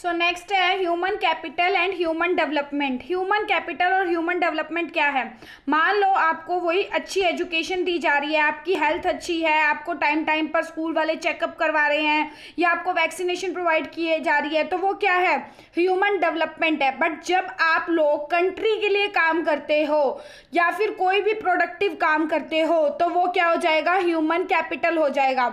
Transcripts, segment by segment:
सो next है human capital and human development human capital और human development क्या है मान लो आपको वही अच्छी एजुकेशन दी जा रही है आपकी हेल्थ अच्छी है आपको टाइम टाइम पर स्कूल वाले चेकअप करवा रहे हैं या आपको वैक्सीनेशन प्रोवाइड किए जा रही है तो वो क्या है ह्यूमन डेवलपमेंट है बट जब आप लोग कंट्री के लिए काम करते हो या फिर कोई भी प्रोडक्टिव काम करते हो तो वो क्या हो जाएगा ह्यूमन कैपिटल हो जाएगा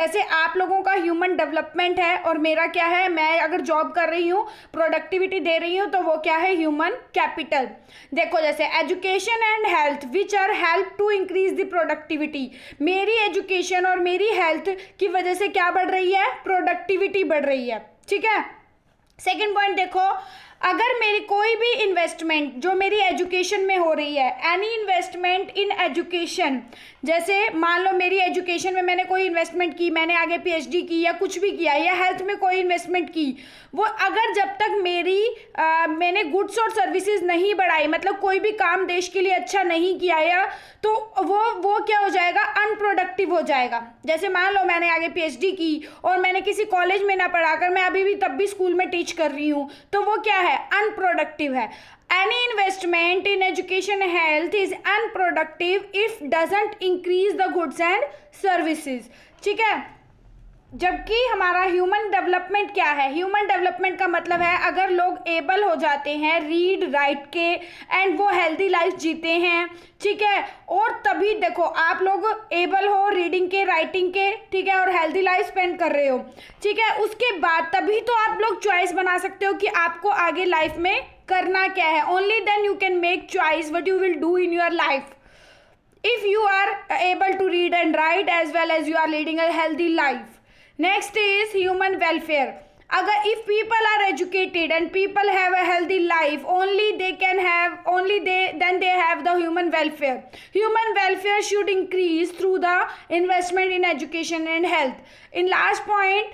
जैसे आप लोगों का ह्यूमन डेवलपमेंट है और मेरा क्या है मैं अगर जॉब कर रही हूँ प्रोडक्टिविटी दे रही हूँ तो वो क्या है ह्यूमन कैपिटल देखो जैसे education and health which are help to increase the productivity मेरी एजुकेशन और मेरी हेल्थ की वजह से क्या बढ़ रही है प्रोडक्टिविटी बढ़ रही है ठीक है सेकेंड पॉइंट देखो अगर मेरी कोई भी इन्वेस्टमेंट जो मेरी एजुकेशन में हो रही है एनी इन्वेस्टमेंट इन एजुकेशन जैसे मान लो मेरी एजुकेशन में मैंने कोई इन्वेस्टमेंट की मैंने आगे पीएचडी की या कुछ भी किया या हेल्थ में कोई इन्वेस्टमेंट की वो अगर जब तक मेरी आ, मैंने गुड्स और सर्विसेज नहीं बढ़ाई मतलब कोई भी काम देश के लिए अच्छा नहीं किया या तो वो वो क्या हो जाएगा अनप्रोडक्टिव हो जाएगा जैसे मान लो मैंने आगे पी की और मैंने किसी कॉलेज में ना पढ़ाकर मैं अभी भी तब भी स्कूल में टीच कर रही हूँ तो वो क्या है अनप्रोडक्टिव है any investment in education health is unproductive if doesn't increase the goods and services ठीक है जबकि हमारा ह्यूमन डेवलपमेंट क्या है ह्यूमन डेवलपमेंट का मतलब है अगर लोग एबल हो जाते हैं रीड राइट के एंड वो हेल्दी लाइफ जीते हैं ठीक है और तभी देखो आप लोग एबल हो रीडिंग के राइटिंग के ठीक है और हेल्दी लाइफ स्पेंड कर रहे हो ठीक है उसके बाद तभी तो आप लोग चॉइस बना सकते हो कि आपको आगे लाइफ में करना क्या है only then you can make choice what you will do in your life if you are able to read and write as well as you are leading a healthy life Next is human welfare. if people are educated and people have a healthy life, only they can have only they then they have the human welfare. Human welfare should increase through the investment in education and health. In last point,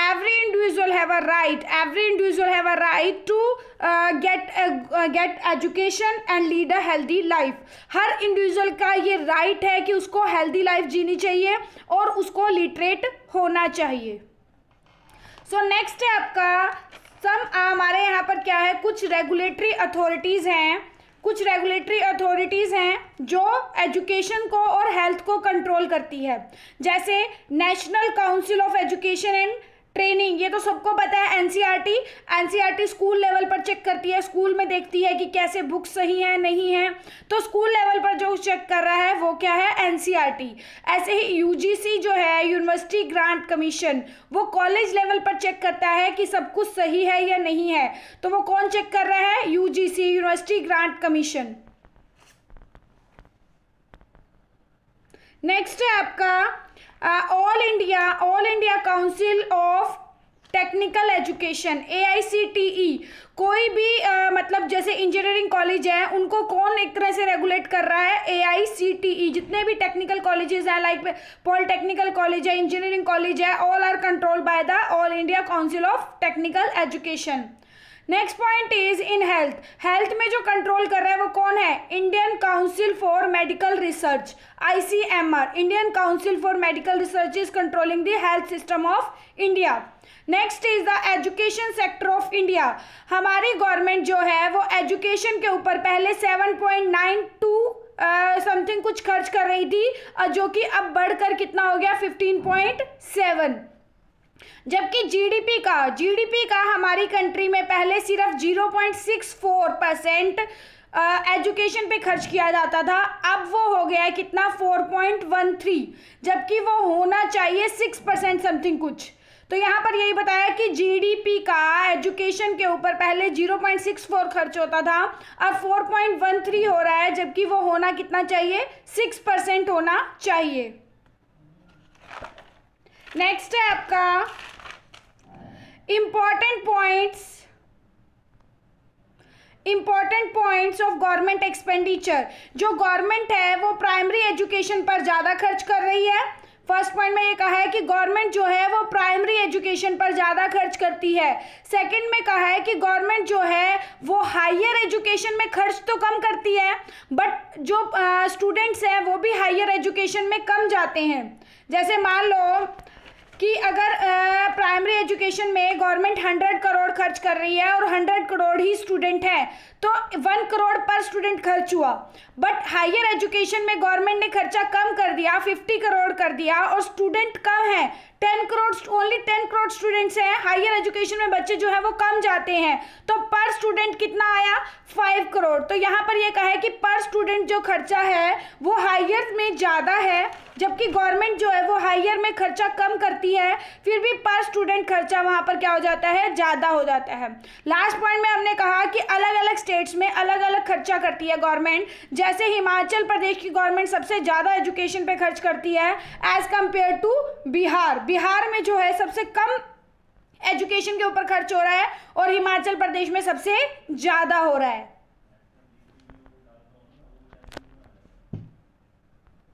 every individual have a right every individual have a right to uh, get a, uh, get education and lead a healthy life har individual ka ye right hai ki usko healthy life jeeni chahiye aur usko literate hona chahiye so, next hai aapka सम हमारे यहाँ पर क्या है कुछ regulatory authorities हैं कुछ regulatory authorities हैं जो एजुकेशन को और हेल्थ को कंट्रोल करती है जैसे national council of education and training ये तो सबको पता है NCERT NCERT e e school level पर चेक करती है स्कूल में देखती है कि कैसे बुक्स सही है नहीं है तो स्कूल लेवल पर जो चेक कर रहा है वो क्या है एनसीईआरटी e ऐसे ही यूजीसी जो है यूनिवर्सिटी ग्रांट कमीशन वो कॉलेज लेवल पर चेक करता है कि सब कुछ सही है या नहीं है तो वो कौन चेक कर रहा है u university grant commission next है आपका all India all India council of technical education A I C T E कोई भी आ, मतलब जैसे इंजीनियरिंग कॉलेज है उनको कौन एक तरह से रेगुलेट कर रहा है ए आई सी टी ई जितने भी टेक्निकल कॉलेजेस हैं लाइक पॉलिटेक्निकल कॉलेज है इंजीनियरिंग कॉलेज है all are control by the all India council of technical education next point is in health health में जो कंट्रोल कर रहा है वो कौन है Indian council for medical research ICMR Indian council for medical research is controlling the health system of India next is the education sector of India हमारी government जो है वो एजुकेशन के ऊपर पहले seven point nine two something कुछ खर्च कर रही थी जो कि अब बढ़कर कितना हो गया फिफ्टीन पॉइंट सेवन जबकि जीडीपी का जीडीपी का हमारी कंट्री में पहले सिर्फ 0.64 परसेंट एजुकेशन पे खर्च किया जाता था अब वो हो गया है कितना 4.13 जबकि वो होना चाहिए 6 परसेंट समथिंग कुछ तो यहाँ पर यही बताया कि जीडीपी का एजुकेशन के ऊपर पहले 0.64 खर्च होता था अब 4.13 हो रहा है जबकि वो होना कितना चाहिए 6 परसेंट होना चाहिए नेक्स्ट है आपका important points important points of government expenditure जो गवर्नमेंट है वो प्राइमरी एजुकेशन पर ज़्यादा खर्च कर रही है फर्स्ट पॉइंट में ये कहा है कि गवर्नमेंट जो है वो प्राइमरी एजुकेशन पर ज़्यादा खर्च करती है सेकंड में कहा है कि गवर्नमेंट जो है वो हायर एजुकेशन में खर्च तो कम करती है बट जो स्टूडेंट्स हैं वो भी हायर एजुकेशन में कम जाते हैं जैसे मान लो कि अगर एजुकेशन में गवर्नमेंट हंड्रेड करोड़ खर्च कर रही है और हंड्रेड करोड़ ही स्टूडेंट है तो वन करोड़ पर स्टूडेंट खर्च हुआ बट हायर एजुकेशन में गवर्नमेंट ने खर्चा कम कर दिया फिफ्टी करोड़ कर दिया और स्टूडेंट कम है ten crore only ten crore students हैं हायर एजुकेशन में बच्चे जो है वो कम जाते हैं तो पर स्टूडेंट कितना आया फाइव करोड़ तो यहाँ पर ये कहा है कि पर स्टूडेंट जो खर्चा है वो हायर में ज़्यादा है जबकि गवर्नमेंट जो है वो हायर में खर्चा कम करती है फिर भी पर स्टूडेंट खर्चा वहाँ पर क्या हो जाता है ज़्यादा हो जाता है लास्ट पॉइंट में हमने कहा कि अलग अलग स्टेट्स में अलग अलग खर्चा करती है गवर्नमेंट जैसे हिमाचल प्रदेश की गवर्नमेंट सबसे ज़्यादा एजुकेशन पे खर्च करती है as compare to Bihar Bihar में जो है सबसे कम एजुकेशन के ऊपर खर्च हो रहा है और हिमाचल प्रदेश में सबसे ज़्यादा हो रहा है